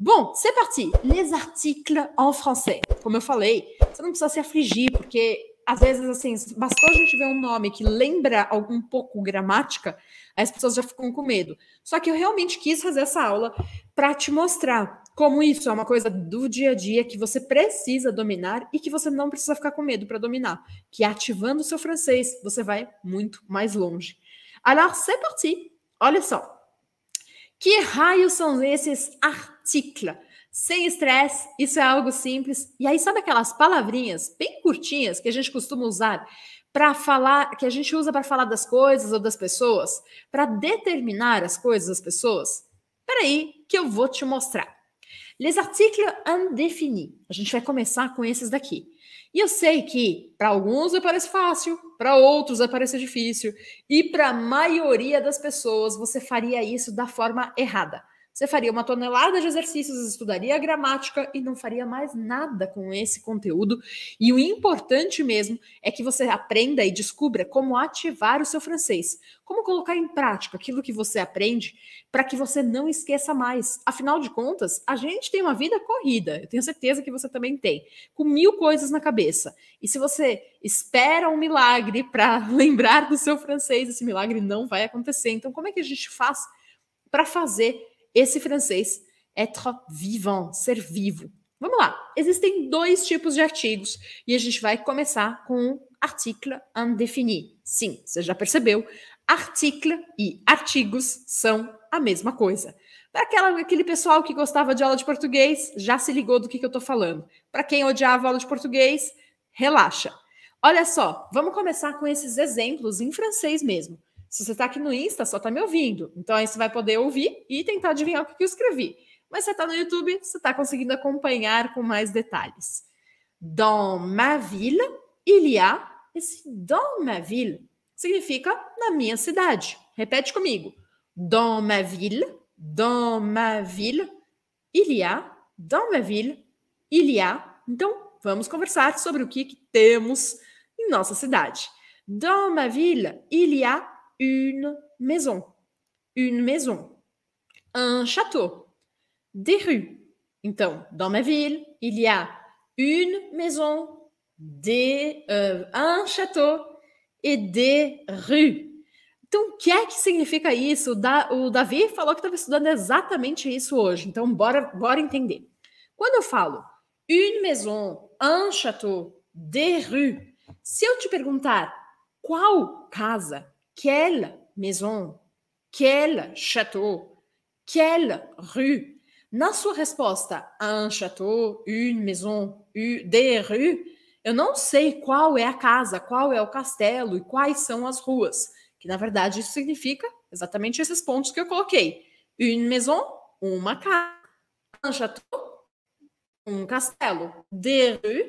Bom, c'est parti. Les articles en français. Como eu falei, você não precisa se afligir, porque às vezes, assim, bastou a gente ver um nome que lembra algum pouco gramática, as pessoas já ficam com medo. Só que eu realmente quis fazer essa aula para te mostrar como isso é uma coisa do dia a dia que você precisa dominar e que você não precisa ficar com medo para dominar. Que ativando o seu francês, você vai muito mais longe. Alors, c'est parti! Olha só, que raios são esses articles? Sem estresse, isso é algo simples. E aí, sabe aquelas palavrinhas bem curtinhas que a gente costuma usar para falar, que a gente usa para falar das coisas ou das pessoas, para determinar as coisas das pessoas? Peraí, que eu vou te mostrar. Les articles indéfinis. A gente vai começar com esses daqui. E eu sei que para alguns vai parecer fácil, para outros vai parecer difícil, e para a maioria das pessoas você faria isso da forma errada. Você faria uma tonelada de exercícios, estudaria a gramática e não faria mais nada com esse conteúdo. E o importante mesmo é que você aprenda e descubra como ativar o seu francês, como colocar em prática aquilo que você aprende para que você não esqueça mais. Afinal de contas, a gente tem uma vida corrida, eu tenho certeza que você também tem, com mil coisas na cabeça. E se você espera um milagre para lembrar do seu francês, esse milagre não vai acontecer. Então, como é que a gente faz para fazer esse francês, être é vivant, ser vivo. Vamos lá. Existem dois tipos de artigos e a gente vai começar com article indéfini. Sim, você já percebeu, article e artigos são a mesma coisa. Para aquele pessoal que gostava de aula de português, já se ligou do que, que eu estou falando. Para quem odiava aula de português, relaxa. Olha só, vamos começar com esses exemplos em francês mesmo. Se você está aqui no Insta, só está me ouvindo. Então aí você vai poder ouvir e tentar adivinhar o que eu escrevi. Mas você está no YouTube, você está conseguindo acompanhar com mais detalhes. Dans ma ville, il y a esse dans ma ville significa na minha cidade. Repete comigo. Dans ma ville, dans ma ville, il y a, dans ma ville, il y a. Então, vamos conversar sobre o que, que temos em nossa cidade. Dans ma ville, il y a une maison, une maison, un château, des rues. Então, dans ma ville, il y a une maison, des, euh, un château et des rues. Então, o que é que significa isso? O, Davi falou que estava estudando exatamente isso hoje. Então, bora, bora entender. Quando eu falo une maison, un château, des rues, se eu te perguntar qual casa, Quelle maison? Quel château? Quelle rue? Na sua resposta a um château, une maison, des rues, eu não sei qual é a casa, qual é o castelo e quais são as ruas, que na verdade isso significa exatamente esses pontos que eu coloquei. Une maison, uma casa. Um château, um castelo. Des rues,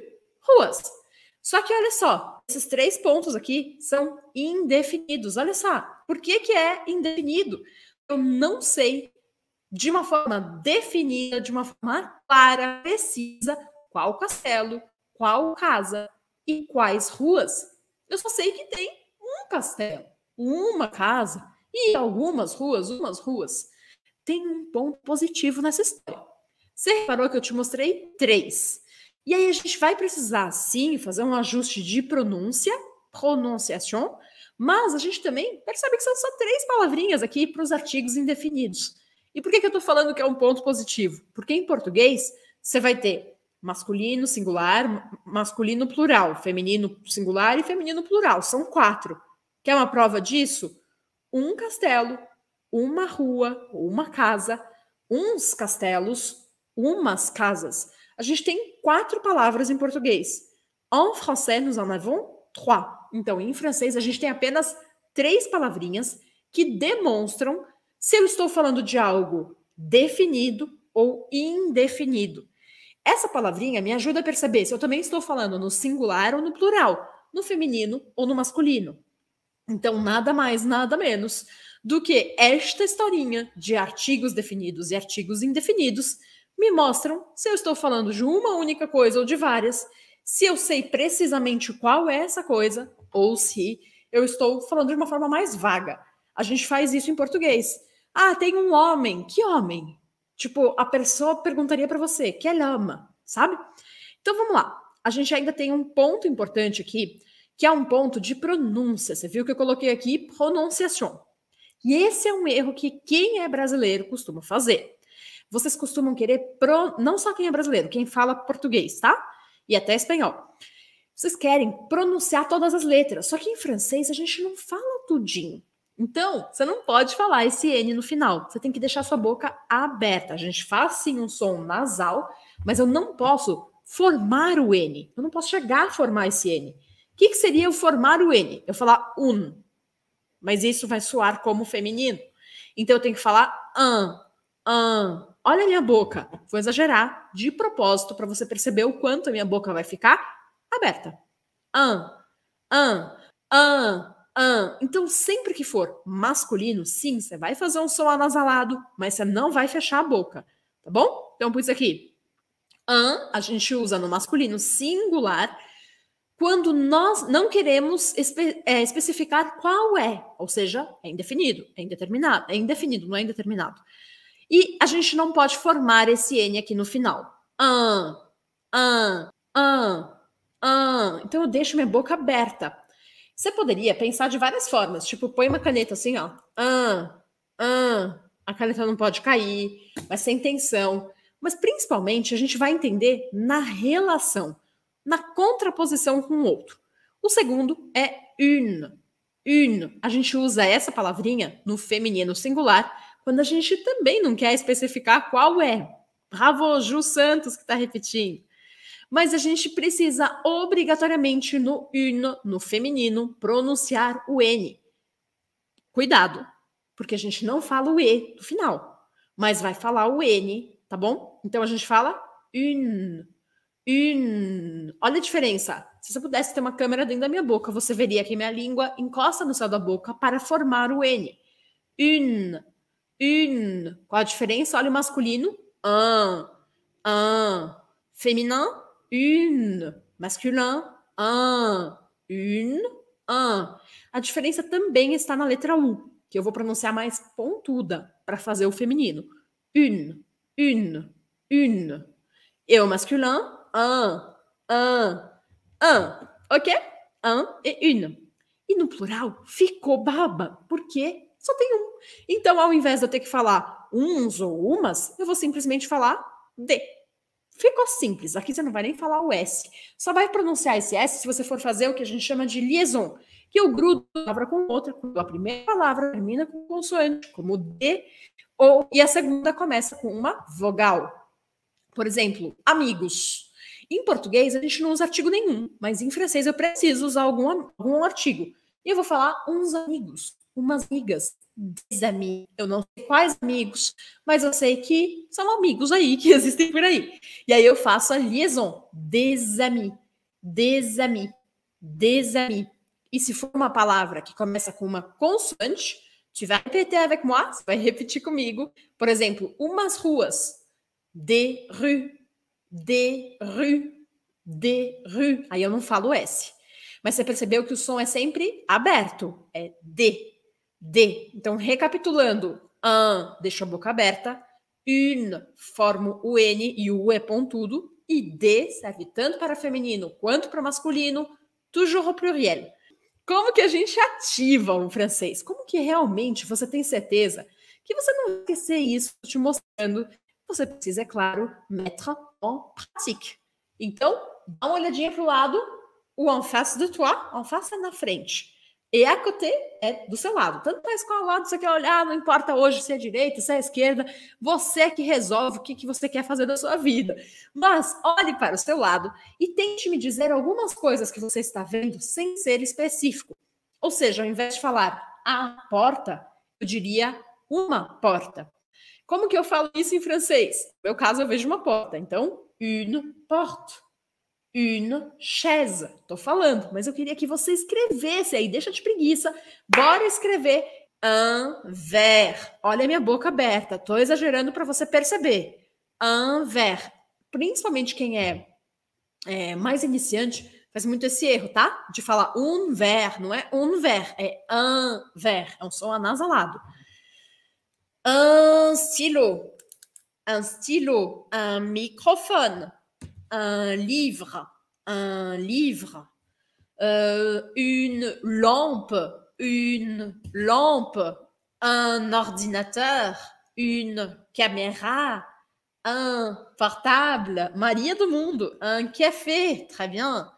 ruas. Só que olha só, esses três pontos aqui são indefinidos. Olha só, por que, que é indefinido? Eu não sei de uma forma definida, de uma forma clara, precisa, qual castelo, qual casa e quais ruas. Eu só sei que tem um castelo, uma casa e algumas ruas, umas ruas. Tem um ponto positivo nessa história. Você reparou que eu te mostrei três. E aí a gente vai precisar, sim, fazer um ajuste de pronúncia, pronunciation, mas a gente também percebe que são só três palavrinhas aqui para os artigos indefinidos. E por que, que eu estou falando que é um ponto positivo? Porque em português você vai ter masculino singular, masculino plural, feminino singular e feminino plural. São quatro. Quer uma prova disso? Um castelo, uma rua, uma casa, uns castelos, umas casas. A gente tem quatro palavras em português. En français, nous en avons trois. Então, em francês, a gente tem apenas três palavrinhas que demonstram se eu estou falando de algo definido ou indefinido. Essa palavrinha me ajuda a perceber se eu também estou falando no singular ou no plural, no feminino ou no masculino. Então, nada mais, nada menos do que esta historinha de artigos definidos e artigos indefinidos me mostram se eu estou falando de uma única coisa ou de várias, se eu sei precisamente qual é essa coisa ou se eu estou falando de uma forma mais vaga. A gente faz isso em português. Ah, tem um homem. Que homem? Tipo, a pessoa perguntaria para você, que ela é ama, sabe? Então vamos lá. A gente ainda tem um ponto importante aqui, que é um ponto de pronúncia. Você viu que eu coloquei aqui pronunciação. E esse é um erro que quem é brasileiro costuma fazer vocês costumam querer, pro... não só quem é brasileiro, quem fala português, tá? E até espanhol. Vocês querem pronunciar todas as letras, só que em francês a gente não fala tudinho. Então, você não pode falar esse N no final. Você tem que deixar sua boca aberta. A gente faz sim um som nasal, mas eu não posso formar o N. Eu não posso chegar a formar esse N. O que, que seria eu formar o N? Eu falar un, mas isso vai soar como feminino. Então eu tenho que falar an, ah, olha a minha boca. Vou exagerar de propósito para você perceber o quanto a minha boca vai ficar aberta. Ah, ah, ah, ah. Então, sempre que for masculino, sim, você vai fazer um som anasalado, mas você não vai fechar a boca, tá bom? Então, por isso aqui, an, a gente usa no masculino singular quando nós não queremos espe é, especificar qual é, ou seja, é indefinido, é indeterminado, é indefinido, não é indeterminado. E a gente não pode formar esse N aqui no final. An, an, an, an. Então eu deixo minha boca aberta. Você poderia pensar de várias formas, tipo, põe uma caneta assim, ó. An, an. A caneta não pode cair, mas sem tensão. Mas principalmente a gente vai entender na relação, na contraposição com o outro. O segundo é une. Une. A gente usa essa palavrinha no feminino singular quando a gente também não quer especificar qual é. Bravo, Ju Santos que está repetindo. Mas a gente precisa obrigatoriamente no uno, no feminino, pronunciar o N. Cuidado, porque a gente não fala o E no final, mas vai falar o N, tá bom? Então a gente fala un, un. Olha a diferença. Se você pudesse ter uma câmera dentro da minha boca, você veria que minha língua encosta no céu da boca para formar o N. Un, une. Qual a diferença? Olha o masculino, un. Un. Féminin, une. Masculin, un. Une, un. A diferença também está na letra U, que eu vou pronunciar mais pontuda para fazer o feminino. Une, une, une. E o masculin, un, un, un. Ok? Un e une. E no plural ficou baba, porque só tem um. Então, ao invés de eu ter que falar uns ou umas, eu vou simplesmente falar de. Ficou simples. Aqui você não vai nem falar o S. Só vai pronunciar esse S se você for fazer o que a gente chama de liaison, que eu grudo uma palavra com outra, quando a primeira palavra termina com consoante, como D, ou, e a segunda começa com uma vogal. Por exemplo, amigos. Em português, a gente não usa artigo nenhum, mas em francês eu preciso usar algum, algum artigo. E eu vou falar uns amigos umas amigas, desamigas, eu não sei quais amigos, mas eu sei que são amigos aí que existem por aí. E aí eu faço a liaison, desami, desami, desami. E se for uma palavra que começa com uma consoante, tu vai repetir avec moi, você vai repetir comigo. Por exemplo, umas ruas, des rues, des rues, des rues. Aí eu não falo S. Mas você percebeu que o som é sempre aberto, é D. D. Então, recapitulando, un deixa a boca aberta, une forma o N e o U é pontudo, e D serve tanto para feminino quanto para masculino, toujours au pluriel. Como que a gente ativa o francês? Como que realmente você tem certeza que você não vai esquecer isso te mostrando? Você precisa, é claro, mettre en pratique. Então, dá uma olhadinha para o lado, o en face de toi, en face é na frente. E a Coté é do seu lado. Tanto faz qual lado você quer olhar, não importa hoje se é direita, se é esquerda, você é que resolve o que, que você quer fazer da sua vida. Mas olhe para o seu lado e tente me dizer algumas coisas que você está vendo sem ser específico. Ou seja, ao invés de falar a porta, eu diria uma porta. Como que eu falo isso em francês? No meu caso, eu vejo uma porta. Então, une porte une chaise. Tô falando, mas eu queria que você escrevesse aí. Deixa de preguiça. Bora escrever un verre. Olha a minha boca aberta. Tô exagerando para você perceber. Un verre. Principalmente quem é, é, mais iniciante faz muito esse erro, tá? De falar un verre, não é un verre, é un verre. É um som anasalado. Un stylo. Un stylo. Un microfone un livre, un livre, euh, une lampe, une lampe, un ordinateur, une caméra, un portable, Maria de Monde, un café, très bien,